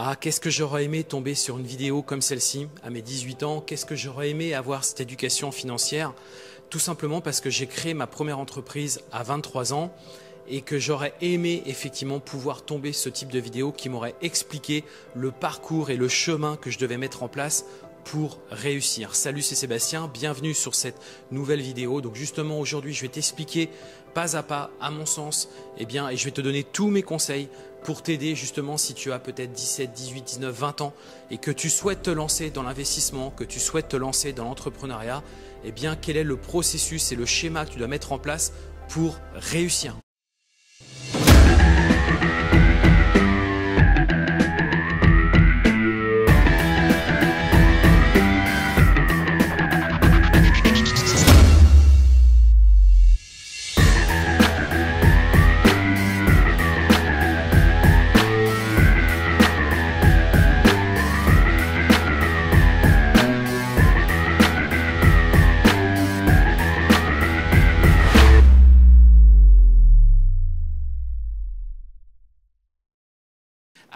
Ah, qu'est-ce que j'aurais aimé tomber sur une vidéo comme celle-ci à mes 18 ans Qu'est-ce que j'aurais aimé avoir cette éducation financière Tout simplement parce que j'ai créé ma première entreprise à 23 ans et que j'aurais aimé effectivement pouvoir tomber ce type de vidéo qui m'aurait expliqué le parcours et le chemin que je devais mettre en place pour réussir. Salut, c'est Sébastien, bienvenue sur cette nouvelle vidéo. Donc justement aujourd'hui, je vais t'expliquer pas à pas, à mon sens, et eh bien, et je vais te donner tous mes conseils pour t'aider justement si tu as peut-être 17, 18, 19, 20 ans et que tu souhaites te lancer dans l'investissement, que tu souhaites te lancer dans l'entrepreneuriat, eh bien quel est le processus et le schéma que tu dois mettre en place pour réussir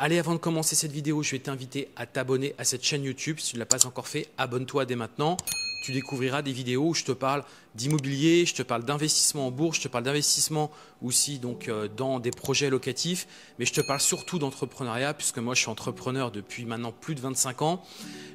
Allez, avant de commencer cette vidéo, je vais t'inviter à t'abonner à cette chaîne YouTube. Si tu ne l'as pas encore fait, abonne-toi dès maintenant. Tu découvriras des vidéos où je te parle d'immobilier, je te parle d'investissement en bourse, je te parle d'investissement aussi donc euh, dans des projets locatifs, mais je te parle surtout d'entrepreneuriat puisque moi je suis entrepreneur depuis maintenant plus de 25 ans.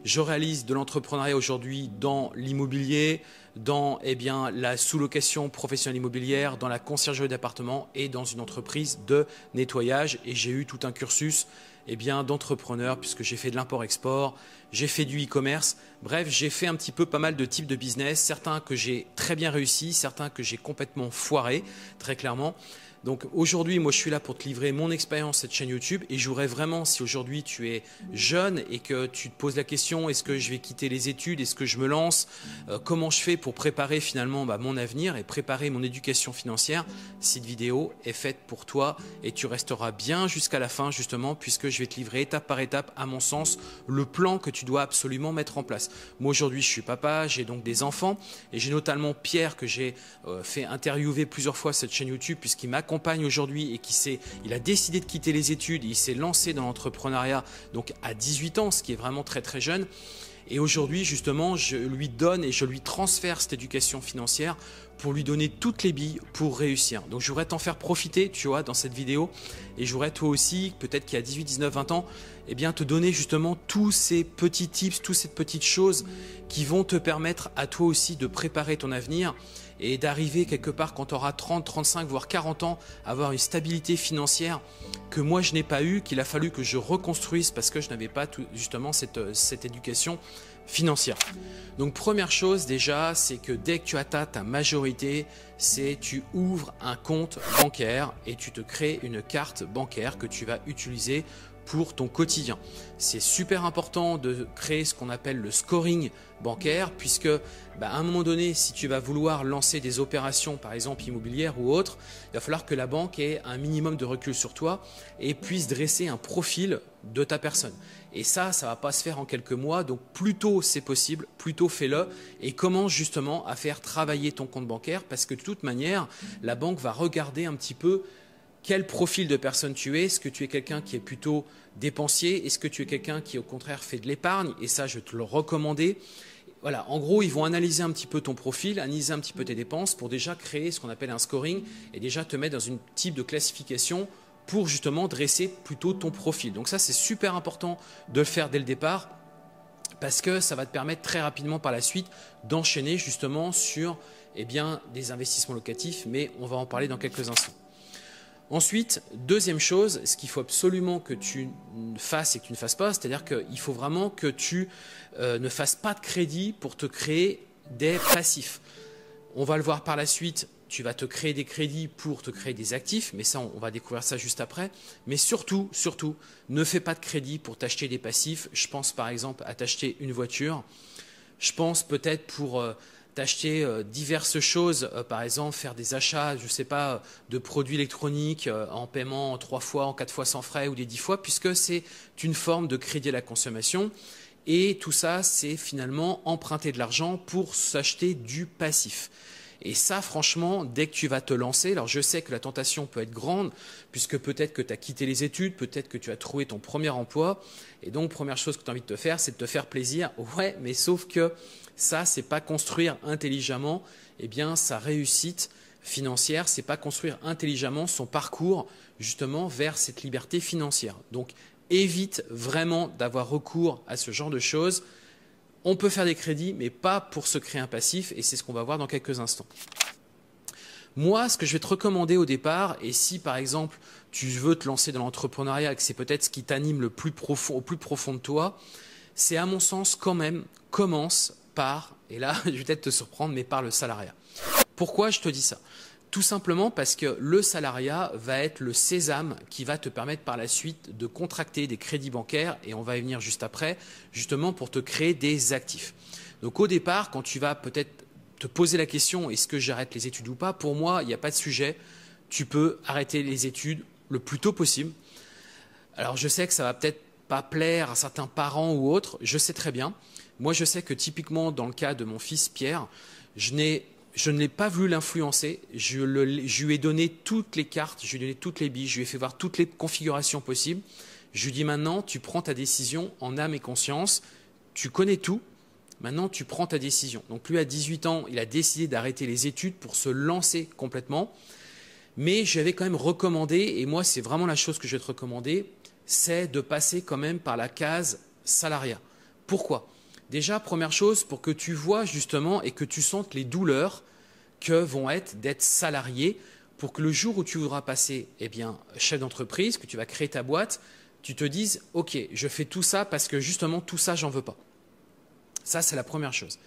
Je réalise de l'entrepreneuriat aujourd'hui dans l'immobilier, dans eh bien, la sous-location professionnelle immobilière, dans la conciergerie d'appartements et dans une entreprise de nettoyage. Et j'ai eu tout un cursus eh d'entrepreneur puisque j'ai fait de l'import-export, j'ai fait du e-commerce. Bref, j'ai fait un petit peu pas mal de types de business, certains que j'ai très bien réussi, certains que j'ai complètement foiré, très clairement. Donc aujourd'hui, moi je suis là pour te livrer mon expérience cette chaîne YouTube et j'aurais vraiment, si aujourd'hui tu es jeune et que tu te poses la question, est-ce que je vais quitter les études, est-ce que je me lance, euh, comment je fais pour préparer finalement bah, mon avenir et préparer mon éducation financière, cette vidéo est faite pour toi et tu resteras bien jusqu'à la fin justement puisque je vais te livrer étape par étape, à mon sens, le plan que tu dois absolument mettre en place. Moi aujourd'hui je suis papa, j'ai donc des enfants et j'ai notamment Pierre que j'ai euh, fait interviewer plusieurs fois cette chaîne YouTube puisqu'il m'a aujourd'hui et qui s'est, il a décidé de quitter les études, il s'est lancé dans l'entrepreneuriat donc à 18 ans, ce qui est vraiment très très jeune. Et aujourd'hui, justement, je lui donne et je lui transfère cette éducation financière pour lui donner toutes les billes pour réussir. Donc je voudrais t'en faire profiter, tu vois, dans cette vidéo. Et je voudrais toi aussi, peut-être qu'il y a 18, 19, 20 ans, et eh bien te donner justement tous ces petits tips, toutes ces petites choses qui vont te permettre à toi aussi de préparer ton avenir et d'arriver quelque part quand tu auras 30, 35, voire 40 ans, avoir une stabilité financière que moi je n'ai pas eue, qu'il a fallu que je reconstruise parce que je n'avais pas tout, justement euh, cette, éducation financière. Donc première chose déjà, c'est que dès que tu atteins ta majorité, c'est tu ouvres un compte bancaire et tu te crées une carte bancaire que tu vas utiliser pour ton quotidien. C'est super important de créer ce qu'on appelle le scoring bancaire, puisque bah, à un moment donné, si tu vas vouloir lancer des opérations, par exemple immobilières ou autres, il va falloir que la banque ait un minimum de recul sur toi et puisse dresser un profil de ta personne. Et ça, ça va pas se faire en quelques mois, donc plutôt tôt c'est possible, plutôt fais-le et commence justement à faire travailler ton compte bancaire, parce que de toute manière, la banque va regarder un petit peu quel profil de personne tu es. Est-ce que tu es quelqu'un qui est plutôt dépensier Est-ce que tu es quelqu'un qui, au contraire, fait de l'épargne Et ça, je te le recommander. Voilà, en gros, ils vont analyser un petit peu ton profil, analyser un petit peu tes dépenses pour déjà créer ce qu'on appelle un scoring et déjà te mettre dans une type de classification pour justement dresser plutôt ton profil. Donc ça, c'est super important de le faire dès le départ parce que ça va te permettre très rapidement par la suite d'enchaîner justement sur eh bien, des investissements locatifs, mais on va en parler dans quelques instants. Ensuite, deuxième chose, ce qu'il faut absolument que tu fasses et que tu ne fasses pas, c'est-à-dire qu'il faut vraiment que tu euh, ne fasses pas de crédit pour te créer des passifs. On va le voir par la suite, tu vas te créer des crédits pour te créer des actifs, mais ça, on va découvrir ça juste après. Mais surtout, surtout, ne fais pas de crédit pour t'acheter des passifs. Je pense par exemple à t'acheter une voiture. Je pense peut-être pour... Euh, d'acheter euh, diverses choses, euh, par exemple faire des achats, je ne sais pas, euh, de produits électroniques en paiement en trois fois, en quatre fois sans frais ou des dix fois, puisque c'est une forme de crédit à la consommation. Et tout ça, c'est finalement emprunter de l'argent pour s'acheter du passif. Et ça, franchement, dès que tu vas te lancer, alors je sais que la tentation peut être grande, puisque peut-être que tu as quitté les études, peut-être que tu as trouvé ton premier emploi, et donc première chose que tu as envie de te faire, c'est de te faire plaisir. Ouais, mais sauf que ça, c'est pas construire intelligemment eh bien, sa réussite financière, c'est pas construire intelligemment son parcours justement vers cette liberté financière. Donc évite vraiment d'avoir recours à ce genre de choses. On peut faire des crédits, mais pas pour se créer un passif, et c'est ce qu'on va voir dans quelques instants. Moi, ce que je vais te recommander au départ, et si par exemple tu veux te lancer dans l'entrepreneuriat et que c'est peut-être ce qui t'anime au plus profond de toi, c'est à mon sens quand même commence et là je vais peut-être te surprendre, mais par le salariat. Pourquoi je te dis ça tout simplement parce que le salariat va être le sésame qui va te permettre par la suite de contracter des crédits bancaires, et on va y venir juste après, justement pour te créer des actifs. Donc au départ, quand tu vas peut-être te poser la question est-ce que j'arrête les études ou pas, pour moi, il n'y a pas de sujet. Tu peux arrêter les études le plus tôt possible. Alors je sais que ça va peut-être pas plaire à certains parents ou autres, je sais très bien. Moi, je sais que typiquement, dans le cas de mon fils Pierre, je ne l'ai pas voulu l'influencer. Je, lui ai donné toutes les cartes, je lui ai donné toutes les billes, je lui ai fait voir toutes les configurations possibles. Je lui ai dit maintenant, tu prends ta décision en âme et conscience. Tu connais tout. Maintenant, tu prends ta décision. Donc lui, à 18 ans, il a décidé d'arrêter les études pour se lancer complètement. Mais j'avais quand même recommandé, et moi, c'est vraiment la chose que je vais te recommander, c'est de passer quand même par la case salariat. Pourquoi Déjà, première chose, pour que tu vois justement et que tu sentes les douleurs que vont être d'être salarié, pour que le jour où tu voudras passer eh bien, chef d'entreprise, que tu vas créer ta boîte, tu te dises, OK, je fais tout ça parce que justement tout ça, j'en veux pas. Ça, c'est la première chose.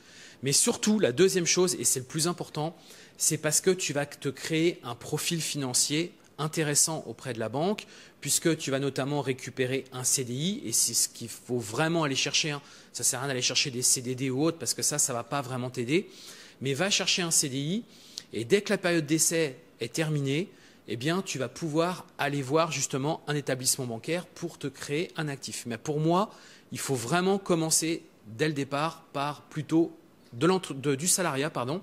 Mais surtout, la deuxième chose, et c'est le plus important, c'est parce que tu vas te créer un profil financier intéressant auprès de la banque, puisque tu vas notamment récupérer un CDI, et c'est ce qu'il faut vraiment aller chercher. Hein. Ça ne sert à rien d'aller chercher des CDD ou autre, parce que ça, ça ne va pas vraiment t'aider. Mais va chercher un CDI, et dès que la période d'essai est terminée, eh bien, tu vas pouvoir aller voir justement un établissement bancaire pour te créer un actif. Mais pour moi, il faut vraiment commencer dès le départ par plutôt de du salariat, pardon,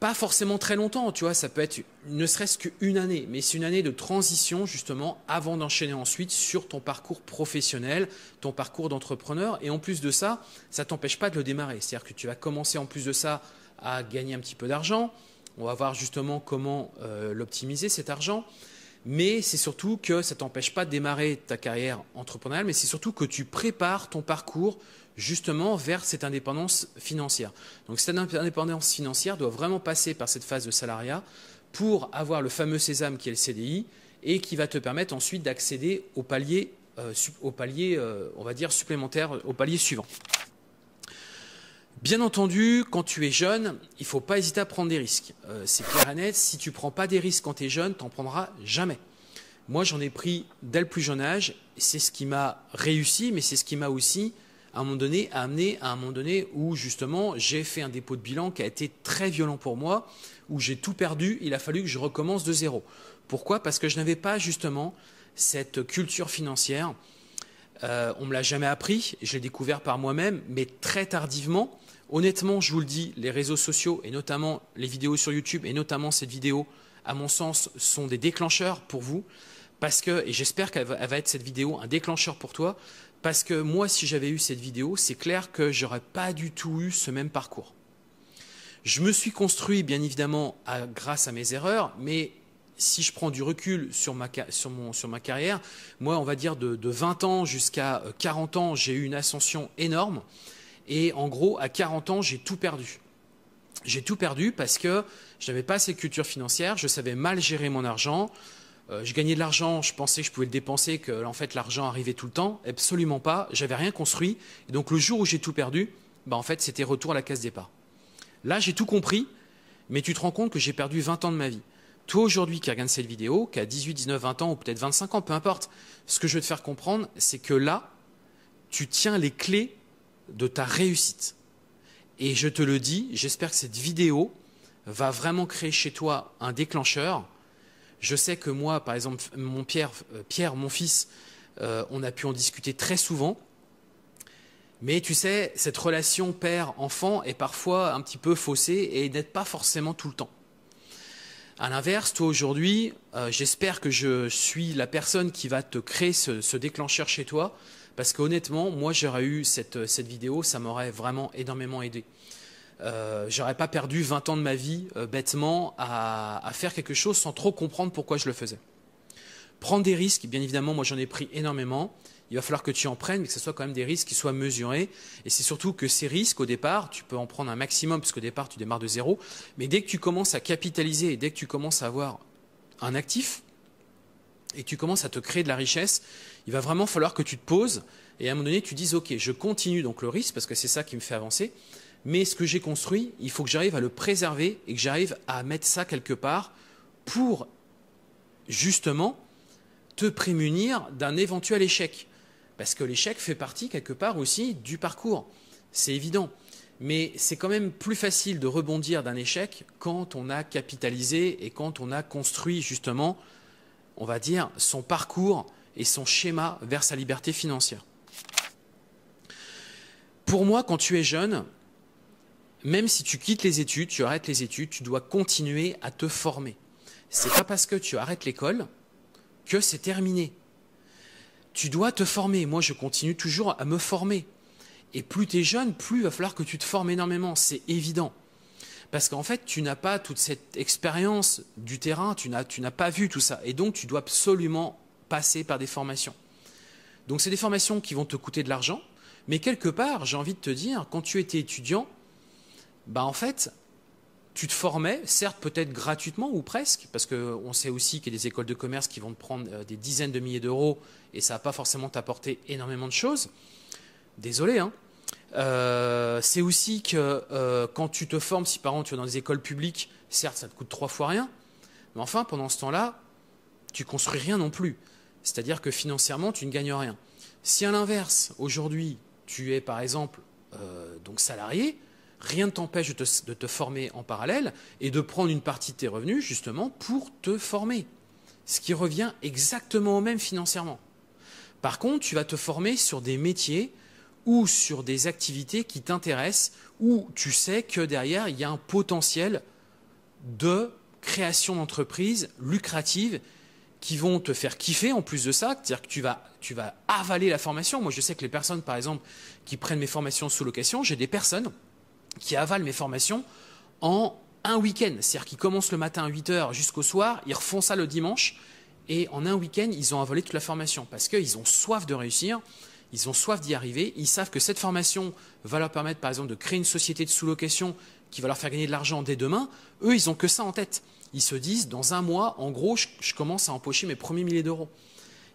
pas forcément très longtemps, tu vois, ça peut être ne serait-ce qu'une année, mais c'est une année de transition justement avant d'enchaîner ensuite sur ton parcours professionnel, ton parcours d'entrepreneur. Et en plus de ça, ça t'empêche pas de le démarrer. C'est-à-dire que tu vas commencer en plus de ça à gagner un petit peu d'argent. On va voir justement comment euh, l'optimiser cet argent mais c'est surtout que ça t'empêche pas de démarrer ta carrière entrepreneuriale, mais c'est surtout que tu prépares ton parcours justement vers cette indépendance financière. Donc cette indépendance financière doit vraiment passer par cette phase de salariat pour avoir le fameux sésame qui est le CDI et qui va te permettre ensuite d'accéder au palier, euh, euh, on va dire supplémentaire, au palier suivant. Bien entendu, quand tu es jeune, il ne faut pas hésiter à prendre des risques. Euh, c'est clair et net, si tu ne prends pas des risques quand tu es jeune, tu n'en prendras jamais. Moi, j'en ai pris dès le plus jeune âge, c'est ce qui m'a réussi, mais c'est ce qui m'a aussi, à un moment donné, amené à un moment donné où, justement, j'ai fait un dépôt de bilan qui a été très violent pour moi, où j'ai tout perdu, il a fallu que je recommence de zéro. Pourquoi Parce que je n'avais pas, justement, cette culture financière, euh, on me l'a jamais appris, je l'ai découvert par moi-même, mais très tardivement. Honnêtement, je vous le dis, les réseaux sociaux et notamment les vidéos sur YouTube et notamment cette vidéo, à mon sens, sont des déclencheurs pour vous. Parce que, et j'espère qu'elle va, être cette vidéo un déclencheur pour toi, parce que moi, si j'avais eu cette vidéo, c'est clair que j'aurais pas du tout eu ce même parcours. Je me suis construit, bien évidemment, grâce à mes erreurs, mais si je prends du recul sur ma, sur mon, sur ma carrière, moi, on va dire de, de 20 ans jusqu'à 40 euh, ans, j'ai eu une ascension énorme. Et en gros, à 40 ans, j'ai tout perdu. J'ai tout perdu parce que je n'avais pas cette culture financière, je savais mal gérer mon argent. Euh, je gagnais de l'argent, je pensais que je pouvais le dépenser, que en fait l'argent arrivait tout le temps. Absolument pas, j'avais rien construit. Et donc le jour où j'ai tout perdu, bah, en fait c'était retour à la case départ. Là j'ai tout compris, mais tu te rends compte que j'ai perdu 20 ans de ma vie toi aujourd'hui qui regarde cette vidéo, qui a 18, 19, 20 ans ou peut-être 25 ans, peu importe, ce que je veux te faire comprendre, c'est que là, tu tiens les clés de ta réussite. Et je te le dis, j'espère que cette vidéo va vraiment créer chez toi un déclencheur. Je sais que moi, par exemple, mon Pierre, euh, mon fils, euh, on a pu en discuter très souvent. Mais tu sais, cette relation père-enfant est parfois un petit peu faussée et n'aide pas forcément tout le temps. À l'inverse, toi aujourd'hui, euh, j'espère que je suis la personne qui va te créer ce, déclencheur chez toi, parce qu'honnêtement, moi j'aurais eu cette, euh, vidéo, ça m'aurait vraiment énormément aidé. Je euh, j'aurais pas perdu 20 ans de ma vie bêtement à, faire quelque chose sans trop comprendre pourquoi je le faisais. Prendre des risques, bien évidemment, moi j'en ai pris énormément, il va falloir que tu en prennes, mais que ce soit quand même des risques qui soient mesurés. Et c'est surtout que ces risques, au départ, tu peux en prendre un maximum, puisque au départ, tu démarres de zéro. Mais dès que tu commences à capitaliser et dès que tu commences à avoir un actif et que tu commences à te créer de la richesse, il va vraiment falloir que tu te poses et à un moment donné, tu dises, OK, je continue donc le risque, parce que c'est ça qui me fait avancer. Mais ce que j'ai construit, il faut que j'arrive à le préserver et que j'arrive à mettre ça quelque part pour justement te prémunir d'un éventuel échec. Parce que l'échec fait partie quelque part aussi du parcours. C'est évident. Mais c'est quand même plus facile de rebondir d'un échec quand on a capitalisé et quand on a construit justement, on va dire, son parcours et son schéma vers sa liberté financière. Pour moi, quand tu es jeune, même si tu quittes les études, tu arrêtes les études, tu dois continuer à te former. C'est pas parce que tu arrêtes l'école que c'est terminé tu dois te former. Moi, je continue toujours à me former. Et plus tu es jeune, plus il va falloir que tu te formes énormément, c'est évident. Parce qu'en fait, tu n'as pas toute cette expérience du terrain, tu n'as pas vu tout ça. Et donc, tu dois absolument passer par des formations. Donc, c'est des formations qui vont te coûter de l'argent. Mais quelque part, j'ai envie de te dire, quand tu étais étudiant, bah en fait, tu te formais, certes peut-être gratuitement ou presque, parce qu'on sait aussi qu'il y a des écoles de commerce qui vont te prendre euh, des dizaines de milliers d'euros et ça n'a pas forcément t'apporter énormément de choses. Désolé. Hein. Euh, c'est aussi que euh, quand tu te formes, si par exemple tu es dans des écoles publiques, certes ça te coûte trois fois rien, mais enfin pendant ce temps-là, tu construis rien non plus. C'est-à-dire que financièrement, tu ne gagnes rien. Si à l'inverse, aujourd'hui, tu es par exemple donc salarié, rien ne t'empêche de, te, former en parallèle et de prendre une partie de tes revenus justement pour te former. Ce qui revient exactement au même financièrement. Par contre, tu vas te former sur des métiers ou sur des activités qui t'intéressent, où tu sais que derrière, il y a un potentiel de création d'entreprises lucrative qui vont te faire kiffer en plus de ça, c'est-à-dire que tu vas, tu vas avaler la formation. Moi, je sais que les personnes, par exemple, qui prennent mes formations sous location, j'ai des personnes qui avalent mes formations en un week-end. C'est-à-dire qu'ils commencent le matin à 8 h jusqu'au soir, ils refont ça le dimanche, et en un week-end, ils ont avalé toute la formation parce qu'ils ont soif de réussir, ils ont soif d'y arriver, ils savent que cette formation va leur permettre, par exemple, de créer une société de sous-location qui va leur faire gagner de l'argent dès demain. Eux, ils ont que ça en tête. Ils se disent, dans un mois, en gros, je commence à empocher mes premiers milliers d'euros.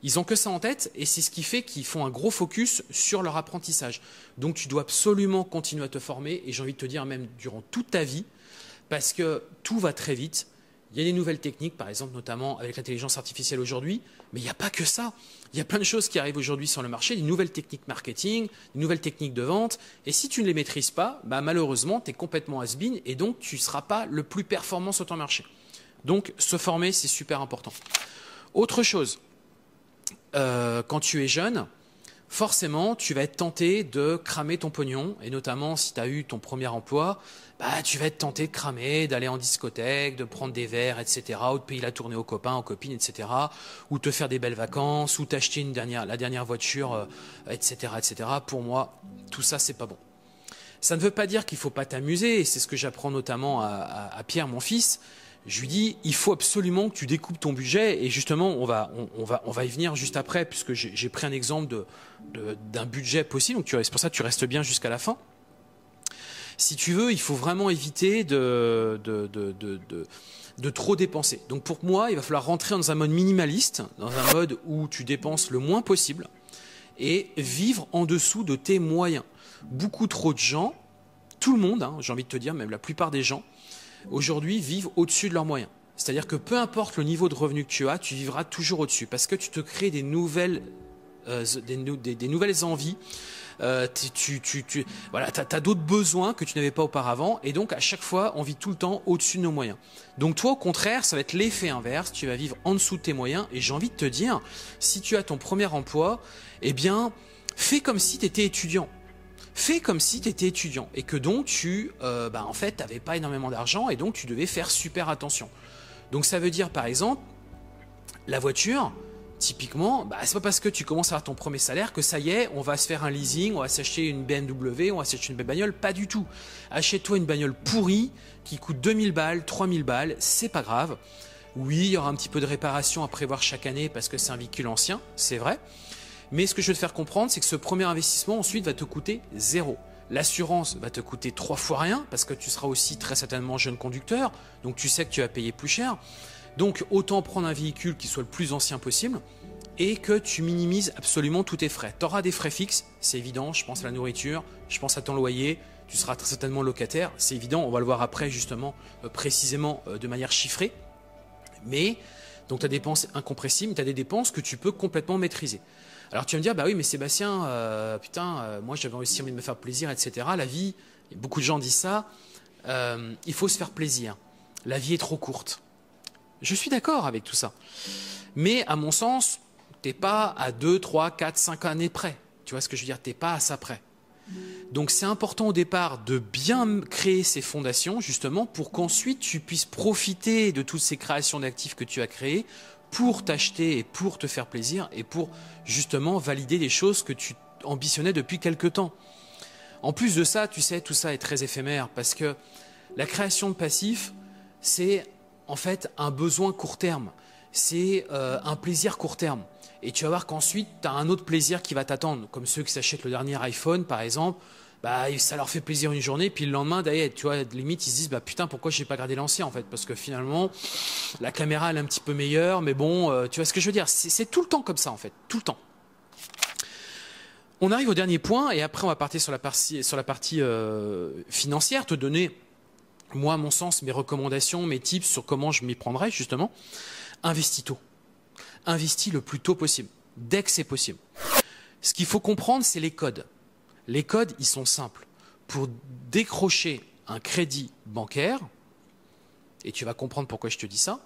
Ils ont que ça en tête et c'est ce qui fait qu'ils font un gros focus sur leur apprentissage. Donc tu dois absolument continuer à te former et j'ai envie de te dire même durant toute ta vie parce que tout va très vite. Il y a des nouvelles techniques, par exemple, notamment avec l'intelligence artificielle aujourd'hui, mais il n'y a pas que ça. Il y a plein de choses qui arrivent aujourd'hui sur le marché, des nouvelles techniques marketing, des nouvelles techniques de vente. Et si tu ne les maîtrises pas, bah, malheureusement, tu es complètement has-been et donc tu ne seras pas le plus performant sur ton marché. Donc, se former, c'est super important. Autre chose, euh, quand tu es jeune, forcément, tu vas être tenté de cramer ton pognon, et notamment si tu as eu ton premier emploi, bah, tu vas être tenté de cramer, d'aller en discothèque, de prendre des verres, etc., ou de payer la tournée aux copains, aux copines, etc., ou te faire des belles vacances, ou t'acheter la dernière voiture, etc., euh, etc. Pour moi, tout ça, c'est pas bon. Ça ne veut pas dire qu'il ne faut pas t'amuser, et c'est ce que j'apprends notamment à Pierre, mon fils, je lui dis, il faut absolument que tu découpes ton budget. Et justement, on va, on, va, on va y venir juste après, puisque j'ai pris un exemple d'un de, budget possible. Donc c'est pour ça que tu restes bien jusqu'à la fin. Si tu veux, il faut vraiment éviter de, de, trop dépenser. Donc pour moi, il va falloir rentrer dans un mode minimaliste, dans un mode où tu dépenses le moins possible et vivre en dessous de tes moyens. Beaucoup trop de gens, tout le monde, hein, j'ai envie de te dire, même la plupart des gens, aujourd'hui vivent au-dessus de leurs moyens. C'est-à-dire que peu importe le niveau de revenu que tu as, tu vivras toujours au-dessus parce que tu te crées des nouvelles, euh, des, nouvelles envies. Euh, tu, tu, tu, voilà, as, d'autres besoins que tu n'avais pas auparavant, et donc à chaque fois, on vit tout le temps au-dessus de nos moyens. Donc toi, au contraire, ça va être l'effet inverse. Tu vas vivre en dessous de tes moyens, et j'ai envie de te dire, si tu as ton premier emploi, eh bien, fais comme si tu étais étudiant fais comme si tu étais étudiant et que donc tu, euh, bah, en fait, t'avais pas énormément d'argent et donc tu devais faire super attention. Donc ça veut dire par exemple, la voiture, typiquement, bah, c'est pas parce que tu commences à avoir ton premier salaire que ça y est, on va se faire un leasing, on va s'acheter une BMW, on va s'acheter une belle bagnole. Pas du tout. Achète-toi une bagnole pourrie qui coûte 2000 balles, 3000 balles, c'est pas grave. Oui, il y aura un petit peu de réparation à prévoir chaque année parce que c'est un véhicule ancien, c'est vrai. Mais ce que je veux te faire comprendre, c'est que ce premier investissement ensuite va te coûter zéro. L'assurance va te coûter trois fois rien parce que tu seras aussi très certainement jeune conducteur, donc tu sais que tu vas payer plus cher. Donc autant prendre un véhicule qui soit le plus ancien possible et que tu minimises absolument tous tes frais. Tu auras des frais fixes, c'est évident, je pense à la nourriture, je pense à ton loyer, tu seras très certainement locataire, c'est évident, on va le voir après justement euh, précisément euh, de manière chiffrée. Mais donc des dépenses incompressibles, tu as des dépenses que tu peux complètement maîtriser. Alors tu vas me dire, bah oui, mais Sébastien, euh, putain, euh, moi j'avais aussi envie de me faire plaisir, etc. La vie, beaucoup de gens disent ça, euh, il faut se faire plaisir. La vie est trop courte. Je suis d'accord avec tout ça. Mais à mon sens, t'es pas à 2, 3, 4, 5 années près. Tu vois ce que je veux dire T'es pas à ça près. Donc c'est important au départ de bien créer ces fondations justement pour qu'ensuite tu puisses profiter de toutes ces créations d'actifs que tu as créées pour t'acheter et pour te faire plaisir et pour justement valider des choses que tu ambitionnais depuis quelque temps. En plus de ça, tu sais, tout ça est très éphémère parce que la création de passif, c'est en fait un besoin court terme, c'est euh, un plaisir court terme. Et tu vas voir qu'ensuite, tu as un autre plaisir qui va t'attendre, comme ceux qui s'achètent le dernier iPhone par exemple, bah ça leur fait plaisir une journée, puis le lendemain, d'ailleurs, tu vois, limite ils se disent bah putain pourquoi j'ai pas gardé l'ancien en fait, parce que finalement la caméra elle est un petit peu meilleure, mais bon, euh, tu vois ce que je veux dire, c'est tout le temps comme ça en fait, tout le temps. On arrive au dernier point et après on va partir sur la partie sur la partie euh, financière, te donner moi mon sens mes recommandations, mes tips sur comment je m'y prendrais justement. Investis tôt, investis le plus tôt possible, dès que c'est possible. Ce qu'il faut comprendre c'est les codes les codes, ils sont simples. Pour décrocher un crédit bancaire, et tu vas comprendre pourquoi je te dis ça,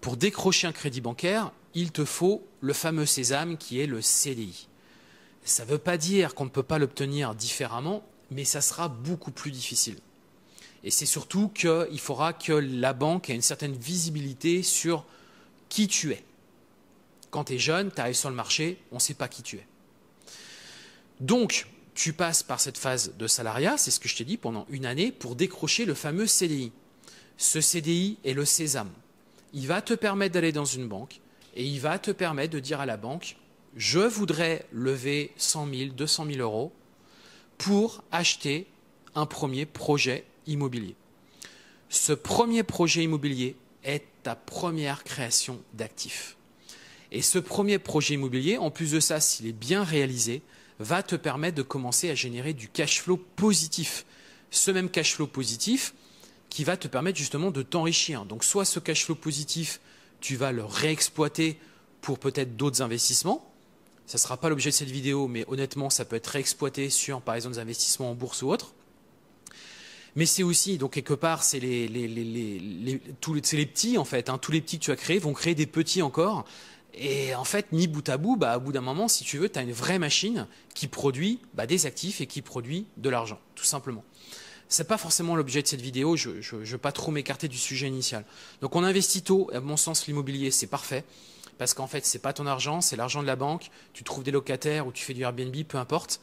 pour décrocher un crédit bancaire, il te faut le fameux sésame qui est le CDI. Ça ne veut pas dire qu'on ne peut pas l'obtenir différemment, mais ça sera beaucoup plus difficile. Et c'est surtout qu'il faudra que la banque ait une certaine visibilité sur qui tu es. Quand tu es jeune, tu arrives sur le marché, on ne sait pas qui tu es. Donc, tu passes par cette phase de salariat, c'est ce que je t'ai dit, pendant une année, pour décrocher le fameux CDI. Ce CDI est le sésame. Il va te permettre d'aller dans une banque et il va te permettre de dire à la banque, je voudrais lever 100 000, 200 000 euros pour acheter un premier projet immobilier. Ce premier projet immobilier est ta première création d'actifs. Et ce premier projet immobilier, en plus de ça, s'il est bien réalisé, va te permettre de commencer à générer du cash flow positif. Ce même cash flow positif qui va te permettre justement de t'enrichir. Donc soit ce cash flow positif, tu vas le réexploiter pour peut-être d'autres investissements. Ça ne sera pas l'objet de cette vidéo, mais honnêtement, ça peut être réexploité sur, par exemple, des investissements en bourse ou autre. Mais c'est aussi, donc quelque part, c'est les, petits en fait. Hein. tous les petits que tu as créés vont créer des petits encore et en fait, ni bout à bout, bah, bout d'un moment, si tu veux, tu as une vraie machine qui produit bah, des actifs et qui produit de l'argent, tout simplement. Ce n'est pas forcément l'objet de cette vidéo, je ne veux pas trop m'écarter du sujet initial. Donc on investit tôt, à mon sens l'immobilier c'est parfait, parce qu'en fait n'est pas ton argent, c'est l'argent de la banque, tu trouves des locataires ou tu fais du Airbnb, peu importe.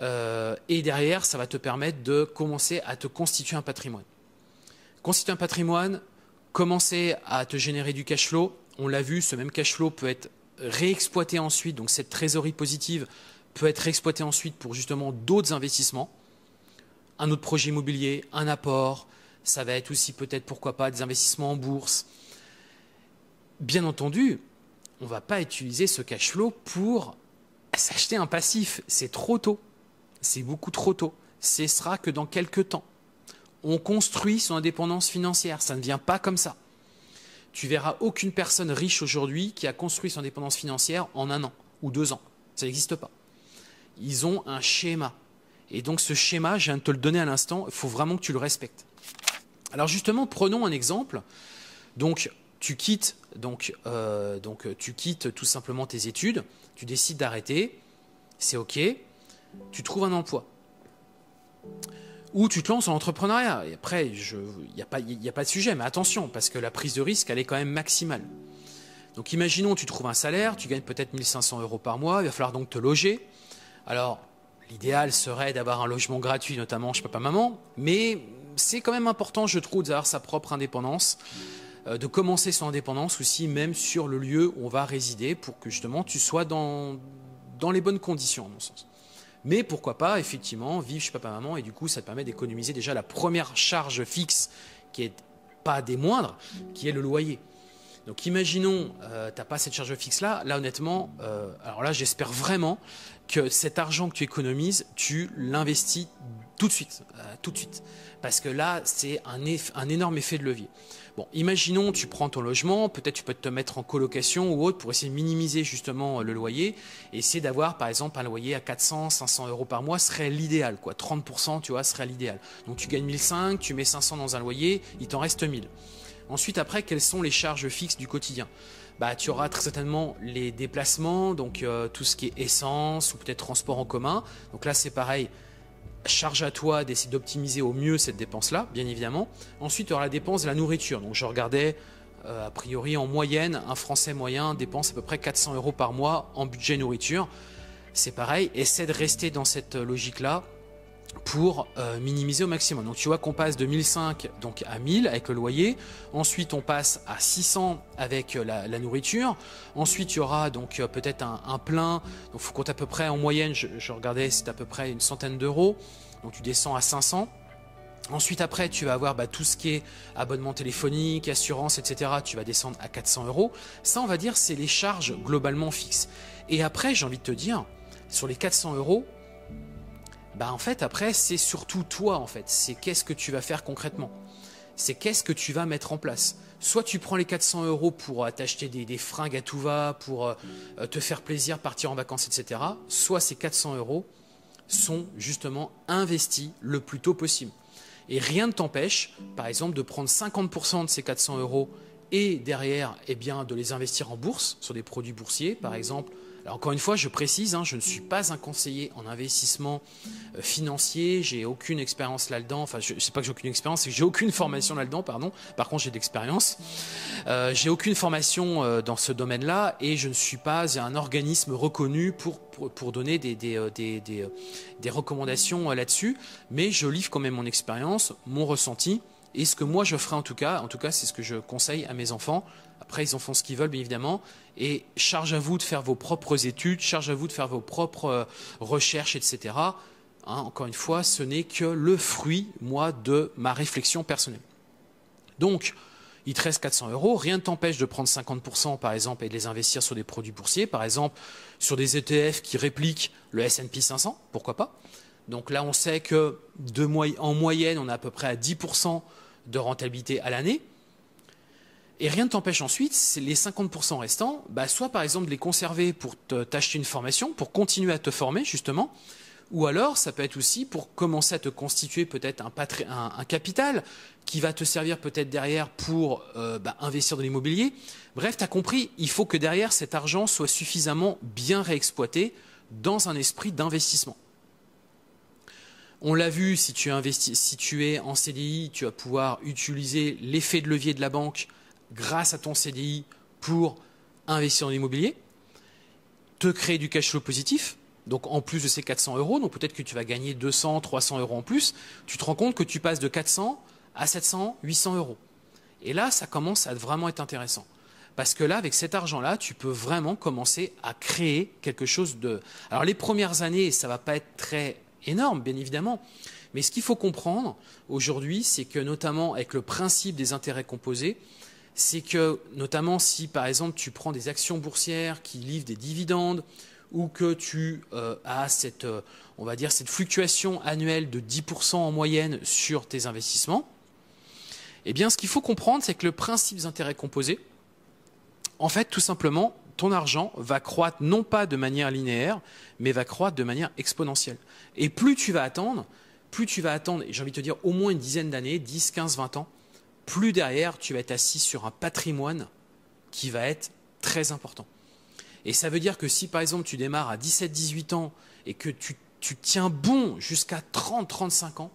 Euh, et derrière ça va te permettre de commencer à te constituer un patrimoine. Constituer un patrimoine, commencer à te générer du cash flow, on l'a vu, ce même cash flow peut être réexploité ensuite, donc cette trésorerie positive peut être réexploitée ensuite pour justement d'autres investissements, un autre projet immobilier, un apport, ça va être aussi peut-être, pourquoi pas, des investissements en bourse. Bien entendu, on ne va pas utiliser ce cash flow pour s'acheter un passif, c'est trop tôt, c'est beaucoup trop tôt, ce sera que dans quelques temps. On construit son indépendance financière, ça ne vient pas comme ça tu verras aucune personne riche aujourd'hui qui a construit son indépendance financière en un an ou deux ans. Ça n'existe pas. Ils ont un schéma. Et donc ce schéma, je viens de te le donner à l'instant, il faut vraiment que tu le respectes. Alors justement, prenons un exemple. Donc tu quittes, donc, euh, donc, tu quittes tout simplement tes études, tu décides d'arrêter, c'est ok, tu trouves un emploi ou tu te lances en entrepreneuriat. Et après, il n'y a, pas, a pas de sujet, mais attention, parce que la prise de risque, elle est quand même maximale. Donc imaginons, tu trouves un salaire, tu gagnes peut-être 1500 euros par mois, il va falloir donc te loger. Alors, l'idéal serait d'avoir un logement gratuit, notamment chez papa-maman, mais c'est quand même important, je trouve, d'avoir sa propre indépendance, euh, de commencer son indépendance aussi, même sur le lieu où on va résider, pour que justement tu sois dans, dans les bonnes conditions, en mon sens. Mais pourquoi pas, effectivement, vivre chez papa-maman et du coup, ça te permet d'économiser déjà la première charge fixe qui est pas des moindres, qui est le loyer. Donc imaginons, euh, tu n'as pas cette charge fixe là. Là honnêtement, euh, alors là j'espère vraiment que cet argent que tu économises, tu l'investis tout de suite, euh, tout de suite. Parce que là, c'est un, énorme effet de levier. Bon, imaginons, tu prends ton logement, peut-être tu peux te mettre en colocation ou autre pour essayer de minimiser justement euh, le loyer essayer d'avoir par exemple un loyer à 400, 500 euros par mois serait l'idéal, quoi. 30%, tu vois, serait l'idéal. Donc tu gagnes 1005, tu mets 500 dans un loyer, il t'en reste 1000. Ensuite, après, quelles sont les charges fixes du quotidien bah, tu auras très certainement les déplacements, donc euh, tout ce qui est essence ou peut-être transport en commun. Donc là, c'est pareil, charge à toi d'essayer d'optimiser au mieux cette dépense-là, bien évidemment. Ensuite, tu aura la dépense de la nourriture. Donc, je regardais, euh, a priori, en moyenne, un Français moyen dépense à peu près 400 euros par mois en budget nourriture. C'est pareil, essaie de rester dans cette euh, logique-là pour euh, minimiser au maximum. Donc tu vois qu'on passe de 1005 donc à 1000 avec le loyer, ensuite on passe à 600 avec euh, la, nourriture, ensuite il y aura donc euh, peut-être un, plein, donc faut compter à peu près en moyenne, je, regardais c'est à peu près une centaine d'euros, donc tu descends à 500. Ensuite après tu vas avoir bah, tout ce qui est abonnement téléphonique, assurance, etc. Tu vas descendre à 400 euros. Ça on va dire c'est les charges globalement fixes. Et après j'ai envie de te dire sur les 400 euros bah, en fait après c'est surtout toi en fait, c'est qu'est-ce que tu vas faire concrètement, c'est qu'est-ce que tu vas mettre en place. Soit tu prends les 400 euros pour euh, t'acheter des, fringues à tout va, pour euh, euh, te faire plaisir, partir en vacances, etc. Soit ces 400 euros sont justement investis le plus tôt possible. Et rien ne t'empêche, par exemple, de prendre 50% de ces 400 euros et derrière, et eh bien, de les investir en bourse, sur des produits boursiers, par exemple, encore une fois, je précise, hein, je ne suis pas un conseiller en investissement euh, financier, j'ai aucune expérience là-dedans, enfin je ne sais pas que j'ai aucune expérience, que j'ai aucune formation là-dedans, pardon, par contre j'ai de l'expérience, Je euh, j'ai aucune formation euh, dans ce domaine-là et je ne suis pas un organisme reconnu pour, pour, donner des, des, des recommandations là-dessus, mais je livre quand même mon expérience, mon ressenti. Et ce que moi je ferai en tout cas, en tout cas c'est ce que je conseille à mes enfants, après, ils en font ce qu'ils veulent, bien évidemment. Et charge à vous de faire vos propres études, charge à vous de faire vos propres euh, recherches, etc. Hein, encore une fois, ce n'est que le fruit, moi, de ma réflexion personnelle. Donc, il te reste 400 euros, rien ne t'empêche de prendre 50% par exemple et de les investir sur des produits boursiers, par exemple sur des ETF qui répliquent le S&P 500, pourquoi pas. Donc là, on sait que en moyenne, on a à peu près à 10% de rentabilité à l'année. Et rien ne t'empêche ensuite, les 50% restants, bah, soit par exemple de les conserver pour t'acheter une formation, pour continuer à te former justement, ou alors ça peut être aussi pour commencer à te constituer peut-être un, capital qui va te servir peut-être derrière pour euh, bah, investir dans l'immobilier. Bref, tu as compris, il faut que derrière cet argent soit suffisamment bien réexploité dans un esprit d'investissement. On l'a vu, si tu es en CDI, tu vas pouvoir utiliser l'effet de levier de la banque grâce à ton CDI pour investir en immobilier, te créer du cash flow positif. Donc en plus de ces 400 euros, donc peut-être que tu vas gagner 200, 300 euros en plus, tu te rends compte que tu passes de 400 à 700, 800 euros. Et là, ça commence à vraiment être intéressant. Parce que là, avec cet argent-là, tu peux vraiment commencer à créer quelque chose de... Alors les premières années, ça ne va pas être très énorme, bien évidemment. Mais ce qu'il faut comprendre aujourd'hui, c'est que notamment avec le principe des intérêts composés, c'est que, notamment si par exemple tu prends des actions boursières qui livrent des dividendes, ou que tu euh, as cette, euh, on va dire, cette fluctuation annuelle de 10% en moyenne sur tes investissements, eh bien ce qu'il faut comprendre, c'est que le principe des intérêts composés, en fait, tout simplement, ton argent va croître non pas de manière linéaire, mais va croître de manière exponentielle. Et plus tu vas attendre, plus tu vas attendre, et j'ai envie de te dire au moins une dizaine d'années, 10, 15, 20 ans, plus derrière, tu vas être assis sur un patrimoine qui va être très important. Et ça veut dire que si par exemple tu démarres à 17-18 ans et que tu, tu tiens bon jusqu'à 30-35 ans,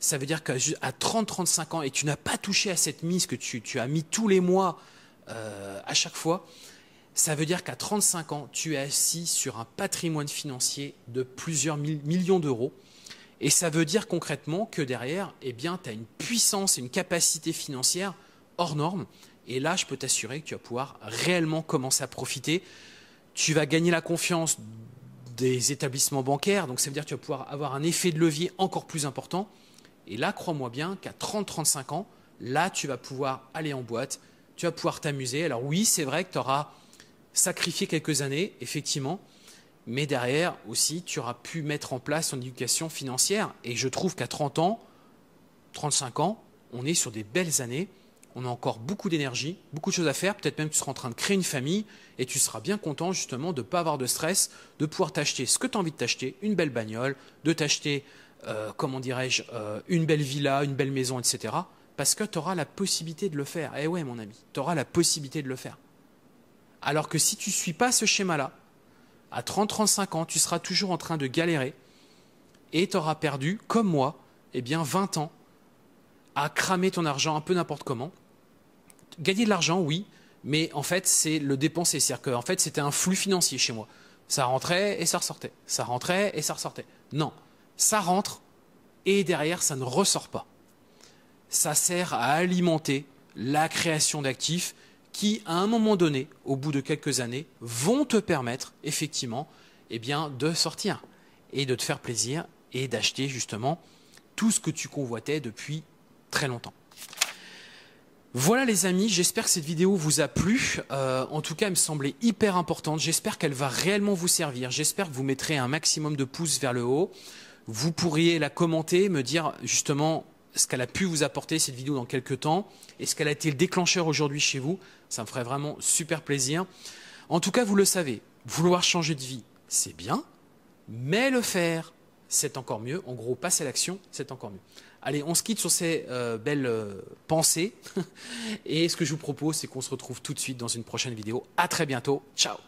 ça veut dire qu'à 30-35 ans et tu n'as pas touché à cette mise que tu, as mis tous les mois euh, à chaque fois, ça veut dire qu'à 35 ans, tu es assis sur un patrimoine financier de plusieurs millions d'euros et ça veut dire concrètement que derrière, eh bien, tu as une puissance et une capacité financière hors norme. Et là, je peux t'assurer que tu vas pouvoir réellement commencer à profiter. Tu vas gagner la confiance des établissements bancaires, donc ça veut dire que tu vas pouvoir avoir un effet de levier encore plus important. Et là, crois-moi bien qu'à 30-35 ans, là, tu vas pouvoir aller en boîte, tu vas pouvoir t'amuser. Alors oui, c'est vrai que tu auras sacrifié quelques années, effectivement, mais derrière aussi, tu auras pu mettre en place ton éducation financière. Et je trouve qu'à 30 ans, 35 ans, on est sur des belles années, on a encore beaucoup d'énergie, beaucoup de choses à faire, peut-être même tu seras en train de créer une famille, et tu seras bien content justement de ne pas avoir de stress, de pouvoir t'acheter ce que tu as envie de t'acheter, une belle bagnole, de t'acheter, euh, comment dirais-je, euh, une belle villa, une belle maison, etc. Parce que tu auras la possibilité de le faire. Eh ouais, mon ami, tu auras la possibilité de le faire. Alors que si tu ne suis pas ce schéma-là, à 30-35 ans, tu seras toujours en train de galérer et tu auras perdu, comme moi, eh bien 20 ans à cramer ton argent un peu n'importe comment. Gagner de l'argent, oui, mais en fait, c'est le dépenser. C'est-à-dire qu'en fait, c'était un flux financier chez moi. Ça rentrait et ça ressortait. Ça rentrait et ça ressortait. Non, ça rentre et derrière, ça ne ressort pas. Ça sert à alimenter la création d'actifs qui, à un moment donné, au bout de quelques années, vont te permettre effectivement eh bien, de sortir et de te faire plaisir et d'acheter justement tout ce que tu convoitais depuis très longtemps. Voilà les amis, j'espère que cette vidéo vous a plu. Euh, en tout cas, elle me semblait hyper importante. J'espère qu'elle va réellement vous servir. J'espère que vous mettrez un maximum de pouces vers le haut. Vous pourriez la commenter, me dire justement ce qu'elle a pu vous apporter, cette vidéo, dans quelques temps, et ce qu'elle a été le déclencheur aujourd'hui chez vous. Ça me ferait vraiment super plaisir. En tout cas, vous le savez, vouloir changer de vie, c'est bien, mais le faire, c'est encore mieux. En gros, passer à l'action, c'est encore mieux. Allez, on se quitte sur ces euh, belles euh, pensées. et ce que je vous propose, c'est qu'on se retrouve tout de suite dans une prochaine vidéo. À très bientôt. Ciao